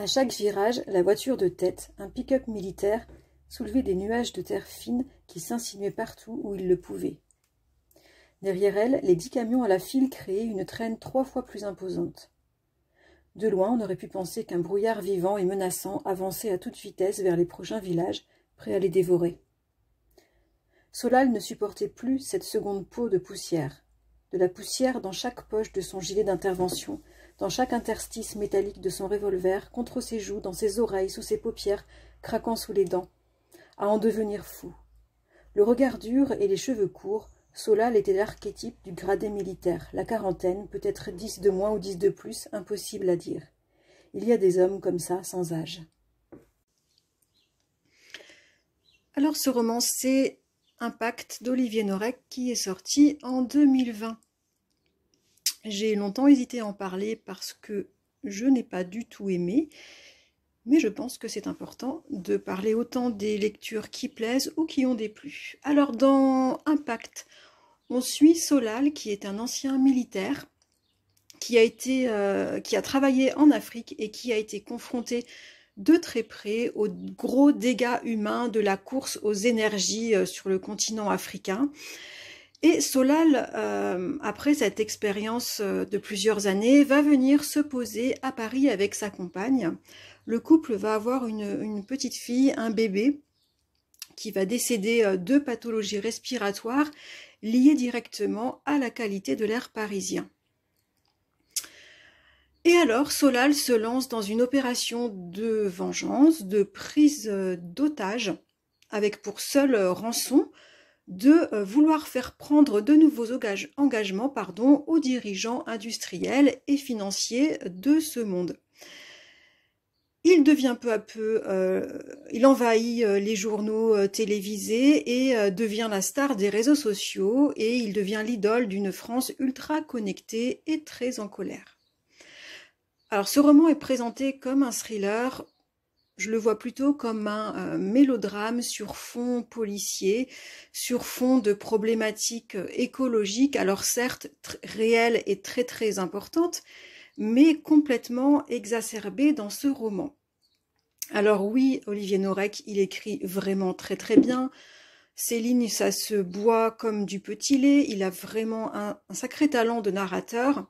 À chaque virage, la voiture de tête, un pick-up militaire, soulevait des nuages de terre fine qui s'insinuaient partout où ils le pouvaient. Derrière elle, les dix camions à la file créaient une traîne trois fois plus imposante. De loin, on aurait pu penser qu'un brouillard vivant et menaçant avançait à toute vitesse vers les prochains villages, prêts à les dévorer. Solal ne supportait plus cette seconde peau de poussière de la poussière dans chaque poche de son gilet d'intervention, dans chaque interstice métallique de son revolver, contre ses joues, dans ses oreilles, sous ses paupières, craquant sous les dents, à en devenir fou. Le regard dur et les cheveux courts, Solal était l'archétype du gradé militaire, la quarantaine, peut-être dix de moins ou dix de plus, impossible à dire. Il y a des hommes comme ça, sans âge. Alors ce roman, c'est Impact d'Olivier Norek qui est sorti en 2020. J'ai longtemps hésité à en parler parce que je n'ai pas du tout aimé, mais je pense que c'est important de parler autant des lectures qui plaisent ou qui ont déplu. Alors dans Impact, on suit Solal qui est un ancien militaire qui a, été, euh, qui a travaillé en Afrique et qui a été confronté de très près aux gros dégâts humains de la course aux énergies euh, sur le continent africain. Et Solal, euh, après cette expérience euh, de plusieurs années, va venir se poser à Paris avec sa compagne. Le couple va avoir une, une petite fille, un bébé, qui va décéder de pathologies respiratoires liées directement à la qualité de l'air parisien. Et alors, Solal se lance dans une opération de vengeance, de prise euh, d'otages, avec pour seule euh, rançon de euh, vouloir faire prendre de nouveaux engagements aux dirigeants industriels et financiers de ce monde. Il devient peu à peu, il envahit les journaux télévisés et devient la star des réseaux sociaux et il devient l'idole d'une France ultra connectée et très en colère. Alors ce roman est présenté comme un thriller. Je le vois plutôt comme un euh, mélodrame sur fond policier, sur fond de problématiques euh, écologiques, alors certes réelles et très très importantes, mais complètement exacerbées dans ce roman. Alors oui, Olivier Norek, il écrit vraiment très très bien. ses lignes, ça se boit comme du petit lait. Il a vraiment un sacré talent de narrateur.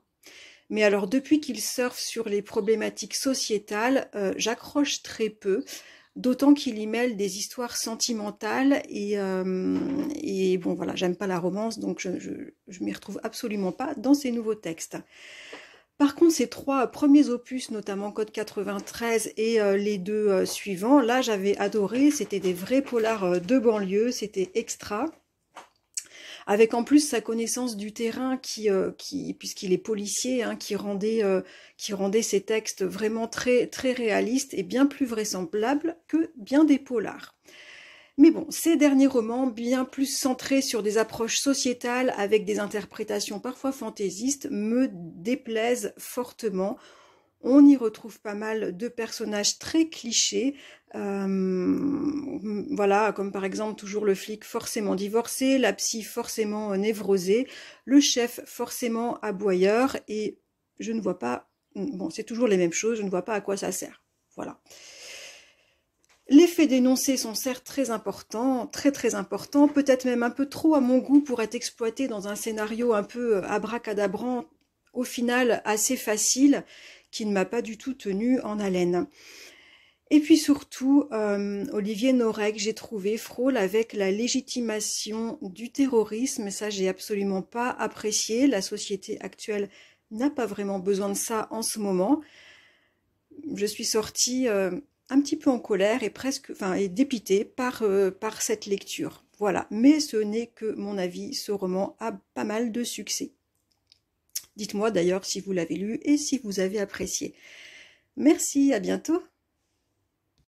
Mais alors, depuis qu'il surfe sur les problématiques sociétales, euh, j'accroche très peu, d'autant qu'il y mêle des histoires sentimentales et, euh, bon, voilà, j'aime pas la romance, donc je, je, m'y retrouve absolument pas dans ces nouveaux textes. Par contre, ces trois premiers opus, notamment Code 93 et euh, les deux suivants, là j'avais adoré, c'était des vrais polars de banlieue, c'était extra avec en plus sa connaissance du terrain qui, euh, puisqu'il est policier, hein, qui rendait euh, qui rendait ses textes vraiment très très réalistes et bien plus vraisemblables que bien des polars. Mais bon, ces derniers romans, bien plus centrés sur des approches sociétales avec des interprétations parfois fantaisistes, me déplaisent fortement on y retrouve pas mal de personnages très clichés, euh, voilà, comme par exemple toujours le flic forcément divorcé, la psy forcément euh, névrosée, le chef forcément aboyeur, et je ne vois pas, bon, c'est toujours les mêmes choses, je ne vois pas à quoi ça sert. Voilà. Les faits dénoncés sont certes très importants, très très importants, peut-être même un peu trop à mon goût pour être exploité dans un scénario un peu euh, abracadabrant, au final assez facile, qui ne m'a pas du tout tenue en haleine. Et puis surtout, euh, Olivier Norek, j'ai trouvé frôle avec la légitimation du terrorisme. ça, j'ai absolument pas apprécié. La société actuelle n'a pas vraiment besoin de ça en ce moment. Je suis sortie euh, un petit peu en colère et presque, enfin, et dépitée par, euh, par cette lecture. Voilà. Mais ce n'est que mon avis. Ce roman a pas mal de succès. Dites-moi d'ailleurs si vous l'avez lu et si vous avez apprécié. Merci, à bientôt